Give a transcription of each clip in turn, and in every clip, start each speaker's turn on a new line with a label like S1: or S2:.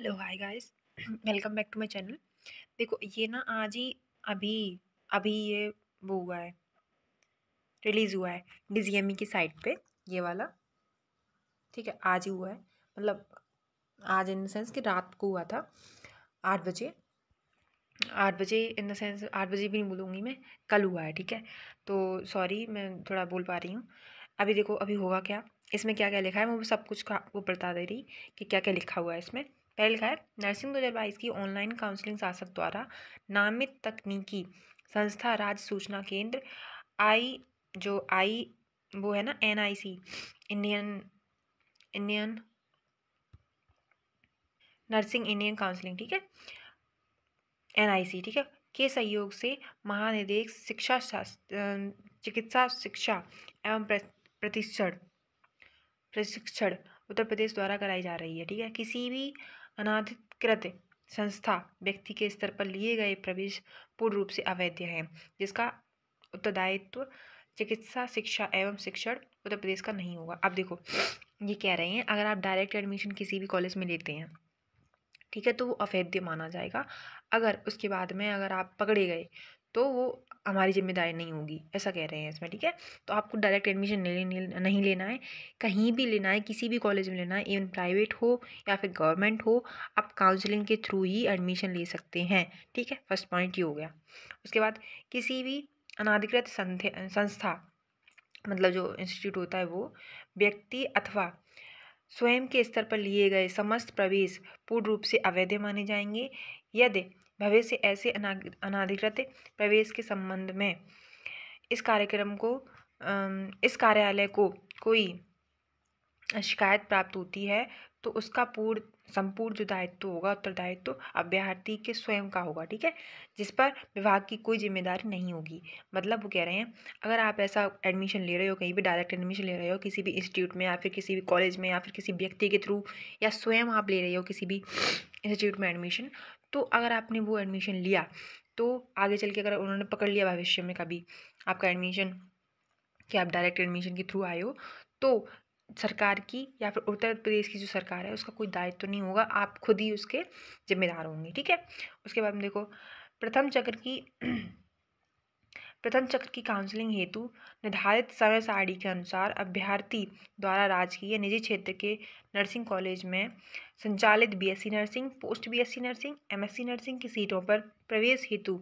S1: hello hi guys welcome back to my channel देखो ये ना आज ही अभी अभी ये वो हुआ है रिलीज़ हुआ है डिजीएमई की साइट पे ये वाला ठीक है आज ही हुआ है मतलब आज इन द सेंस कि रात को हुआ था आठ बजे आठ बजे इन द सेंस आठ बजे भी नहीं बोलूँगी मैं कल हुआ है ठीक है तो सॉरी मैं थोड़ा बोल पा रही हूँ अभी देखो अभी होगा क्या इसमें क्या क्या लिखा है मैं सब कुछ का वो बता दे रही कि क्या क्या लिखा हुआ है इसमें पहल हेल्ड नर्सिंग 2022 की ऑनलाइन काउंसलिंग शासक द्वारा नामित तकनीकी संस्था राज्य सूचना केंद्र आई जो आई वो है ना N I C Indian Indian nursing Indian counselling ठीक है एन आई सी ठीक है के सहयोग से महानिदेशक शिक्षा चिकित्सा शिक्षा एवं प्रशिक्षण प्रशिक्षण उत्तर प्रदेश द्वारा कराई जा रही है ठीक है किसी भी अनाधिकृत संस्था व्यक्ति के स्तर पर लिए गए प्रवेश पूर्ण रूप से अवैध है जिसका उत्तरदायित्व चिकित्सा शिक्षा एवं शिक्षण उत्तर प्रदेश का नहीं होगा अब देखो ये कह रहे हैं अगर आप डायरेक्ट एडमिशन किसी भी कॉलेज में लेते हैं ठीक है तो वो अवैध माना जाएगा अगर उसके बाद में अगर आप पकड़े गए तो वो हमारी जिम्मेदारी नहीं होगी ऐसा कह रहे हैं इसमें ठीक है तो आपको डायरेक्ट एडमिशन नहीं, नहीं लेना है कहीं भी लेना है किसी भी कॉलेज में लेना है इवन प्राइवेट हो या फिर गवर्नमेंट हो आप काउंसलिंग के थ्रू ही एडमिशन ले सकते हैं ठीक है फर्स्ट पॉइंट ये हो गया उसके बाद किसी भी अनाधिकृत संस्था मतलब जो इंस्टीट्यूट होता है वो व्यक्ति अथवा स्वयं के स्तर पर लिए गए समस्त प्रवेश पूर्ण रूप से अवैध माने जाएंगे यदि भविष्य ऐसे अनाधिकृत प्रवेश के संबंध में इस कार्यक्रम को इस कार्यालय को कोई शिकायत प्राप्त होती है तो उसका पूर्ण संपूर्ण जो दायित्व होगा उत्तरदायित्व अभ्यर्थी के स्वयं का होगा ठीक है जिस पर विभाग की कोई जिम्मेदारी नहीं होगी मतलब वो कह रहे हैं अगर आप ऐसा एडमिशन ले रहे हो कहीं भी डायरेक्ट एडमिशन ले रहे हो किसी भी इंस्टीट्यूट में या फिर किसी भी कॉलेज में या फिर किसी व्यक्ति के थ्रू या स्वयं आप ले रहे हो किसी भी इंस्टीट्यूट में एडमिशन तो अगर आपने वो एडमिशन लिया तो आगे चल के अगर उन्होंने पकड़ लिया भविष्य में कभी आपका एडमिशन कि आप डायरेक्ट एडमिशन के थ्रू आए हो तो सरकार की या फिर उत्तर प्रदेश की जो सरकार है उसका कोई दायित्व तो नहीं होगा आप खुद ही उसके जिम्मेदार होंगे ठीक है उसके बाद में देखो प्रथम चक्र की प्रथम चक्र की काउंसलिंग हेतु निर्धारित समय सारणी के अनुसार अभ्यर्थी द्वारा राजकीय निजी क्षेत्र के नर्सिंग कॉलेज में संचालित BSc nursing post BSc nursing MSc nursing की सीटों पर प्रवेश हेतु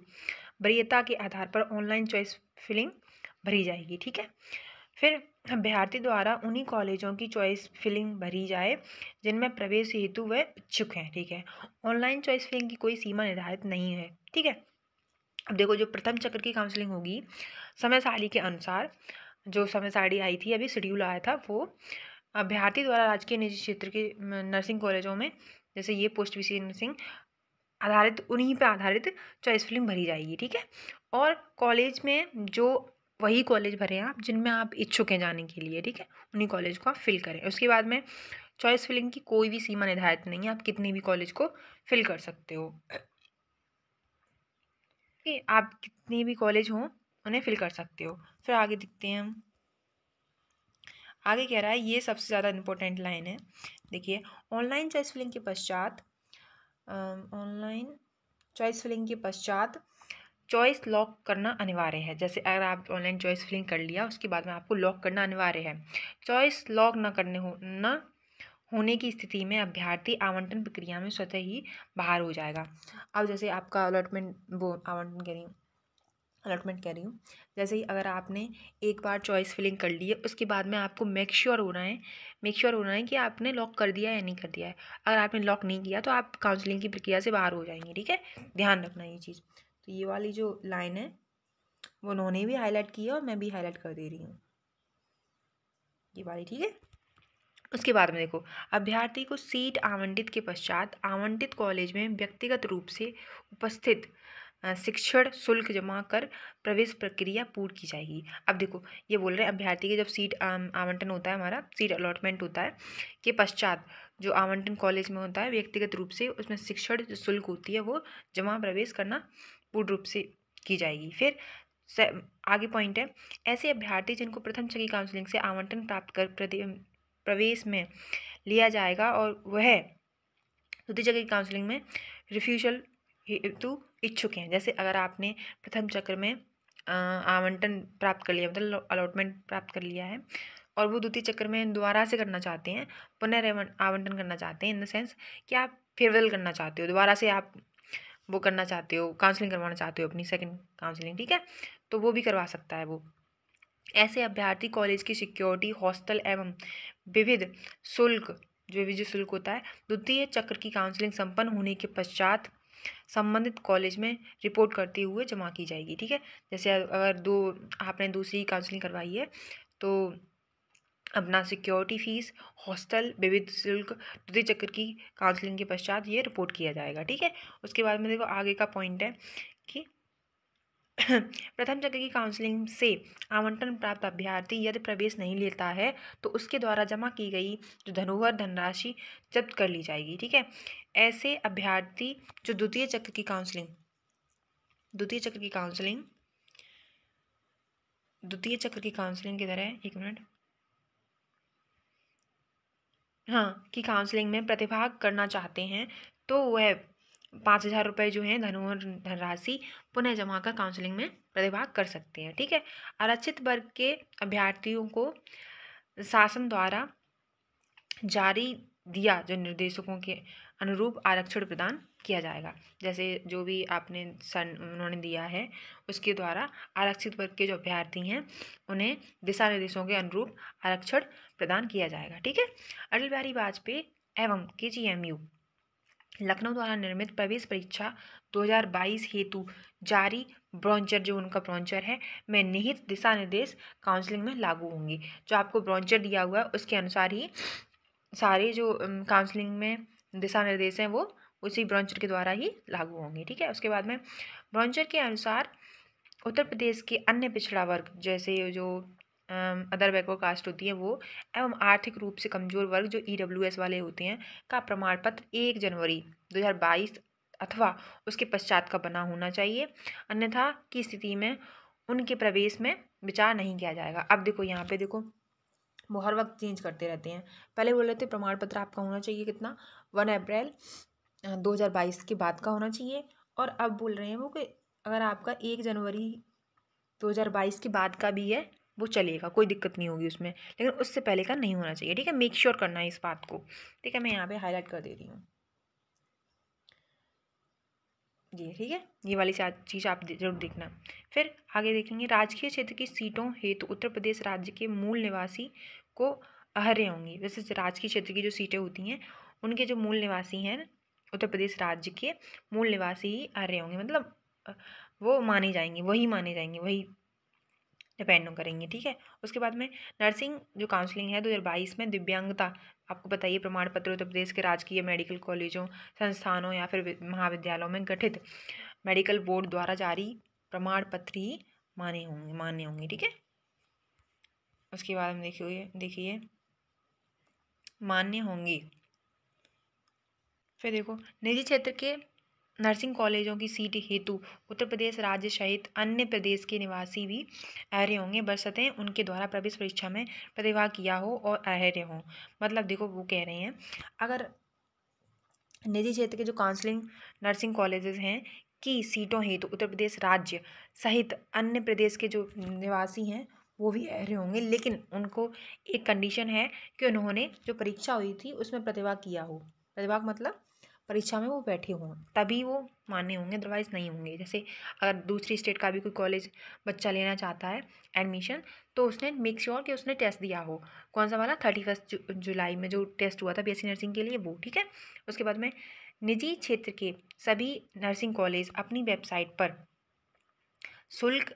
S1: वरीयता के आधार पर ऑनलाइन चॉइस फिलिंग भरी जाएगी ठीक है फिर अभ्यर्थी द्वारा उन्हीं कॉलेजों की चॉइस फिलिंग भरी जाए जिनमें प्रवेश हेतु वह इच्छुक हैं ठीक है ऑनलाइन चॉइस फिलिंग की कोई सीमा निर्धारित नहीं है ठीक है अब देखो जो प्रथम चक्र की काउंसलिंग होगी समय साड़ी के अनुसार जो समय सारणी आई थी अभी शेड्यूल आया था वो अभ्यर्थी द्वारा राजकीय निजी क्षेत्र के नर्सिंग कॉलेजों में जैसे ये पोस्ट बी नर्सिंग आधारित उन्हीं पे आधारित चॉइस फिल्म भरी जाएगी ठीक है और कॉलेज में जो वही कॉलेज भरे हैं आप जिनमें आप इच्छुक हैं जाने के लिए ठीक है उन्हीं कॉलेज को आप फिल करें उसके बाद में चॉइस फिलिंग की कोई भी सीमा निर्धारित नहीं है आप कितने भी कॉलेज को फिल कर सकते हो ठीक आप कितने भी कॉलेज हों उन्हें फिल कर सकते हो फिर आगे दिखते हैं हम आगे कह रहा है ये सबसे ज़्यादा इम्पोर्टेंट लाइन है देखिए ऑनलाइन चॉइस फिलिंग के पश्चात ऑनलाइन चॉइस फिलिंग के पश्चात चॉइस लॉक करना अनिवार्य है जैसे अगर आप ऑनलाइन चॉइस फिलिंग कर लिया उसके बाद में आपको लॉक करना अनिवार्य है चॉइस लॉक ना करने हो ना होने की स्थिति में अभ्यर्थी आवंटन प्रक्रिया में स्वतः ही बाहर हो जाएगा अब जैसे आपका अलॉटमेंट वो आवंटन कह रही हूँ अलॉटमेंट कह रही हूँ जैसे ही अगर आपने एक बार चॉइस फिलिंग कर ली है उसके बाद में आपको मेक श्योर होना है मेक श्योर होना है कि आपने लॉक कर दिया या नहीं कर दिया है अगर आपने लॉक नहीं किया तो आप काउंसलिंग की प्रक्रिया से बाहर हो जाएंगे ठीक है ध्यान रखना ये चीज़ तो ये वाली जो लाइन है वो उन्होंने भी हाईलाइट की है और मैं भी हाईलाइट कर दे रही हूँ ये वाली ठीक है उसके बाद में देखो अभ्यर्थी को सीट आवंटित के पश्चात आवंटित कॉलेज में व्यक्तिगत रूप से उपस्थित शिक्षण शुल्क जमा कर प्रवेश प्रक्रिया पूर्ण की जाएगी अब देखो ये बोल रहे हैं अभ्यर्थी के जब सीट आवंटन होता है हमारा सीट अलॉटमेंट होता है के पश्चात जो आवंटन कॉलेज में होता है व्यक्तिगत रूप से उसमें शिक्षण जो शुल्क होती है वो जमा प्रवेश करना पूर्ण रूप से की जाएगी फिर आगे पॉइंट है ऐसे अभ्यर्थी जिनको प्रथम छकी काउंसलिंग से आवंटन प्राप्त कर प्रवेश में लिया जाएगा और वह द्वितीय चक्र की काउंसलिंग में रिफ्यूजल हेतु इच्छुक हैं जैसे अगर आपने प्रथम चक्र में आवंटन प्राप्त कर लिया मतलब अलॉटमेंट प्राप्त कर लिया है और वो द्वितीय चक्र में दोबारा से करना चाहते हैं पुनः आवंटन करना चाहते हैं इन द सेंस कि आप फेयरवेल करना चाहते हो दोबारा से आप वो करना चाहते हो काउंसलिंग करवाना चाहते हो अपनी सेकंड काउंसलिंग ठीक है तो वो भी करवा सकता है वो ऐसे अभ्यर्थी कॉलेज की सिक्योरिटी हॉस्टल एवं विविध शुल्क जो विविध शुल्क होता है द्वितीय चक्र की काउंसलिंग संपन्न होने के पश्चात संबंधित कॉलेज में रिपोर्ट करते हुए जमा की जाएगी ठीक है जैसे अगर दो आपने दूसरी काउंसलिंग करवाई है तो अपना सिक्योरिटी फीस हॉस्टल विविध शुल्क द्वितीय चक्र की काउंसलिंग के पश्चात ये रिपोर्ट किया जाएगा ठीक है उसके बाद में देखो आगे का पॉइंट है कि प्रथम चक्र की काउंसलिंग से आवंटन प्राप्त अभ्यर्थी यदि प्रवेश नहीं लेता है तो उसके द्वारा जमा की गई जो धनोहर धनराशि जब्त कर ली जाएगी ठीक है ऐसे अभ्यर्थी जो द्वितीय चक्र की काउंसलिंग द्वितीय चक्र की काउंसलिंग द्वितीय चक्र की काउंसलिंग किधर है एक मिनट हाँ की काउंसलिंग में प्रतिभाग करना चाहते हैं तो वह पाँच हज़ार रुपये जो हैं धनोहर धनराशि पुनः जमा कर काउंसलिंग में प्रतिभाग कर सकते हैं ठीक है आरक्षित वर्ग के अभ्यर्थियों को शासन द्वारा जारी दिया जो निर्देशकों के अनुरूप आरक्षण प्रदान किया जाएगा जैसे जो भी आपने सन उन्होंने दिया है उसके द्वारा आरक्षित वर्ग के जो अभ्यर्थी हैं उन्हें दिशा निर्देशों के अनुरूप आरक्षण प्रदान किया जाएगा ठीक है अटल बिहारी वाजपेयी एवं के जी एम यू लखनऊ द्वारा निर्मित प्रवेश परीक्षा 2022 हेतु जारी ब्रॉन्चर जो उनका ब्रॉन्चर है मैं निहित दिशा निर्देश काउंसलिंग में लागू होंगी जो आपको ब्रॉन्चर दिया हुआ है उसके अनुसार ही सारे जो काउंसलिंग में दिशा निर्देश हैं वो उसी ब्रॉन्चर के द्वारा ही लागू होंगे ठीक है उसके बाद में ब्रॉन्चर के अनुसार उत्तर प्रदेश के अन्य पिछड़ा वर्ग जैसे जो अदर बैकवर्ड कास्ट होती है वो एवं आर्थिक रूप से कमज़ोर वर्ग जो ई e वाले होते हैं का प्रमाण पत्र एक जनवरी दो अथवा उसके पश्चात का बना होना चाहिए अन्यथा की स्थिति में उनके प्रवेश में विचार नहीं किया जाएगा अब देखो यहाँ पे देखो वो हर वक्त चेंज करते रहते हैं पहले बोल रहे थे प्रमाण पत्र आपका होना चाहिए कितना वन अप्रैल दो हज़ार बाईस के बाद का होना चाहिए और अब बोल रहे हैं वो कि अगर आपका एक जनवरी दो हज़ार बाईस के बाद का भी है वो चलेगा कोई दिक्कत नहीं होगी उसमें लेकिन उससे पहले का नहीं होना चाहिए ठीक है मेक श्योर sure करना है इस बात को ठीक है मैं यहाँ पे हाईलाइट कर दे रही हूँ जी ठीक है ये वाली चीज़ आप जरूर देखना फिर आगे देखेंगे राजकीय क्षेत्र की सीटों हेतु तो उत्तर प्रदेश राज्य के मूल निवासी को अहर्य होंगी वैसे राजकीय क्षेत्र की जो सीटें होती हैं उनके जो मूल निवासी हैं उत्तर प्रदेश राज्य के मूल निवासी ही अहर्य होंगे मतलब वो माने जाएंगे वही माने जाएंगे वही डिपेंड करेंगे ठीक है उसके बाद में नर्सिंग जो काउंसलिंग है दो हज़ार बाईस में दिव्यांगता आपको बताइए प्रमाण पत्र उत्तर प्रदेश के राजकीय मेडिकल कॉलेजों संस्थानों या फिर महाविद्यालयों में गठित मेडिकल बोर्ड द्वारा जारी प्रमाण पत्र ही माने होंगे मान्य होंगे ठीक है उसके बाद हम देखिए देखिए मान्य होंगी फिर देखो निजी क्षेत्र के नर्सिंग कॉलेजों की सीट हेतु उत्तर प्रदेश राज्य सहित अन्य प्रदेश के निवासी भी अर्य होंगे बशर्ते उनके द्वारा प्रवेश परीक्षा में प्रतिभा किया हो और अर्य हों मतलब देखो वो कह रहे हैं अगर निजी क्षेत्र के जो काउंसलिंग नर्सिंग कॉलेजेस हैं की सीटों हेतु उत्तर प्रदेश राज्य सहित अन्य प्रदेश के जो निवासी हैं वो भी अर्य होंगे लेकिन उनको एक कंडीशन है कि उन्होंने जो परीक्षा हुई थी उसमें प्रतिभा किया हो प्रतिभा मतलब परीक्षा में वो बैठे हों तभी वो मान्य होंगे अदरवाइज़ नहीं होंगे जैसे अगर दूसरी स्टेट का भी कोई कॉलेज बच्चा लेना चाहता है एडमिशन तो उसने मेक श्योर sure कि उसने टेस्ट दिया हो कौन सा वाला थर्टी फर्स्ट जु, जुलाई में जो टेस्ट हुआ था बी नर्सिंग के लिए वो ठीक है उसके बाद में निजी क्षेत्र के सभी नर्सिंग कॉलेज अपनी वेबसाइट पर शुल्क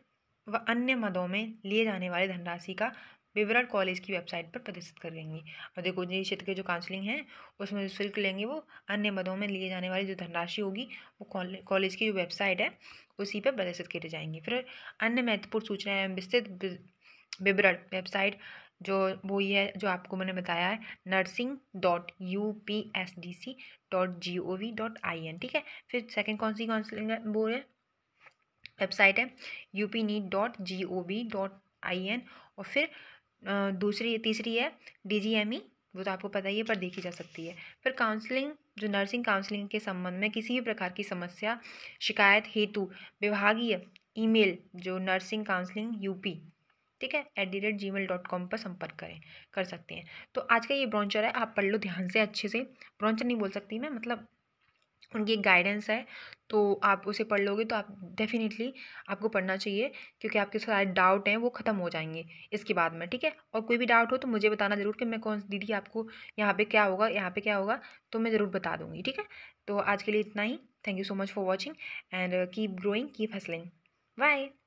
S1: व अन्य मदों में लिए जाने वाले धनराशि का बेबराड कॉलेज की वेबसाइट पर प्रदर्शित करेंगी मध्य कुंजी क्षेत्र के जो काउंसलिंग है उसमें जो शुल्क लेंगे वो अन्य मदों में लिए जाने वाली जो धनराशि होगी वो कॉलेज की जो वेबसाइट है उसी पर प्रदर्शित किए जाएंगी फिर अन्य महत्वपूर्ण सूचनाएं एवं विस्तृत विवरण वेबसाइट जो वो ये है जो आपको मैंने बताया है nursing dot U P S D C dot G O V dot I N ठीक है फिर सेकेंड कौन सी काउंसलिंग वो है वेबसाइट है U P NEET dot G O V dot I N और फिर दूसरी तीसरी है डी e, वो तो आपको पता ही है पर देखी जा सकती है फिर काउंसलिंग जो नर्सिंग काउंसलिंग के संबंध में किसी भी प्रकार की समस्या शिकायत हेतु विभागीय ईमेल जो नर्सिंग काउंसलिंग यूपी ठीक है at the rate Gmail dot com पर संपर्क करें कर सकते हैं तो आज का ये ब्रॉन्चर है आप पढ़ लो ध्यान से अच्छे से ब्रॉन्चर नहीं बोल सकती मैं मतलब उनकी एक गाइडेंस है तो आप उसे पढ़ लोगे तो आप डेफ़िनेटली आपको पढ़ना चाहिए क्योंकि आपके सारे डाउट हैं वो ख़त्म हो जाएंगे इसके बाद में ठीक है और कोई भी डाउट हो तो मुझे बताना ज़रूर कि मैं कौन दीदी आपको यहाँ पे क्या होगा यहाँ पे क्या होगा तो मैं ज़रूर बता दूँगी ठीक है तो आज के लिए इतना ही thank you so much for watching and keep growing keep hustling bye